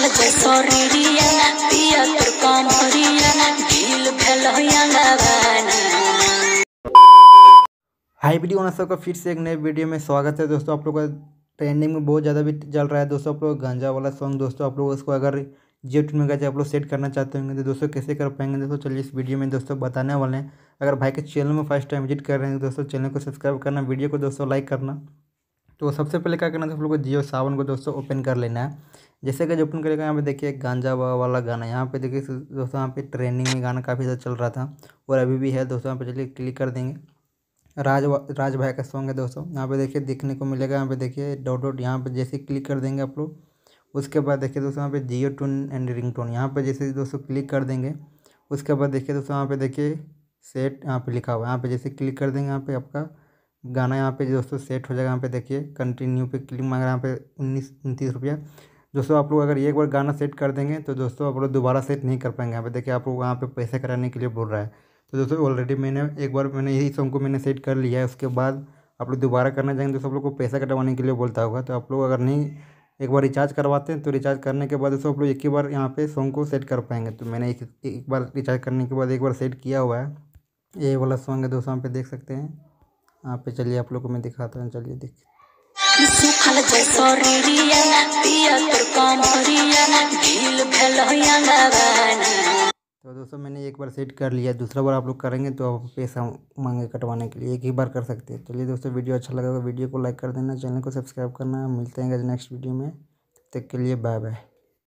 high हाय video owner सबका फिर से एक नए वीडियो में स्वागत है दोस्तों आप लोग का ट्रेंडिंग में बहुत ज़्यादा भी चल रहा है दोस्तों आप लोग गांजा वाला सॉन्ग दोस्तों आप लोग इसको अगर जियो ट्यून में गए आप लोग सेट करना चाहते होंगे तो दोस्तों कैसे कर पाएंगे दोस्तों चलिए इस वीडियो में दोस्तों बताने वाले हैं अगर भाई के चैनल में फर्स्ट टाइम विजिट कर रहे हैं तो दोस्तों चैनल को सब्सक्राइब करना वीडियो को दोस्तों लाइक करना तो सबसे पहले क्या करना है आप लोग को जियो सावन को दोस्तों ओपन कर लेना है जैसे कि जो अपन करेगा यहाँ पे देखिए गांजा वाला गाना यहाँ पे देखिए दोस्तों यहाँ पे ट्रेंडिंग में गाना काफ़ी ज़्यादा चल रहा था और अभी भी है दोस्तों यहाँ पे चलिए क्लिक कर देंगे राज राज भाई का सॉन्ग है दोस्तों यहाँ पे देखिए देखने को मिलेगा यहाँ पे देखिए डॉट डॉट यहाँ पे जैसे क्लिक कर देंगे आप लोग उसके बाद देखिए दोस्तों यहाँ पे Jio tune and ring tone यहाँ पर जैसे दोस्तों क्लिक कर देंगे उसके बाद देखिए दोस्तों यहाँ पे देखिए सेट यहाँ पे लिखा हुआ है यहाँ पे जैसे क्लिक कर देंगे यहाँ पे आपका गाना यहाँ पे दोस्तों सेट हो जाएगा यहाँ पे देखिए कंटिन्यू पे क्लिक मांग रहा है यहाँ पे उन्नीस उनतीस रुपया दोस्तों आप लोग अगर एक बार गाना सेट कर देंगे तो दोस्तों आप लोग दोबारा सेट नहीं कर पाएंगे यहाँ पे देखिए आप लोग वहाँ पे पैसे कराने के लिए बोल रहा है तो दोस्तों ऑलरेडी मैंने एक बार मैंने यही सॉन्ग को मैंने सेट कर लिया है उसके बाद आप लोग दोबारा करना चाहेंगे तो आप लोग को पैसा कटवाने के लिए बोलता होगा तो आप लोग अगर नहीं एक बार रिचार्ज करवाते हैं तो रिचार्ज करने के बाद दोस्तों आप लोग एक ही बार यहाँ पे सॉन्ग को सेट कर पाएंगे तो मैंने एक एक बार रिचार्ज करने के बाद एक बार सेट किया हुआ है ये वाला सॉन्ग है दोस्तों यहाँ पे देख सकते हैं यहाँ पे चलिए आप लोग को मैं दिखाता हूँ चलिए देखिए सुखल तो दोस्तों मैंने एक बार सेट कर लिया दूसरा बार आप लोग करेंगे तो आप पैसा मांगे कटवाने के लिए एक ही बार कर सकते हैं चलिए दोस्तों वीडियो अच्छा लगा तो वीडियो को लाइक कर देना चैनल को सब्सक्राइब करना मिलते हैं नेक्स्ट वीडियो में तब तक के लिए बाय बाय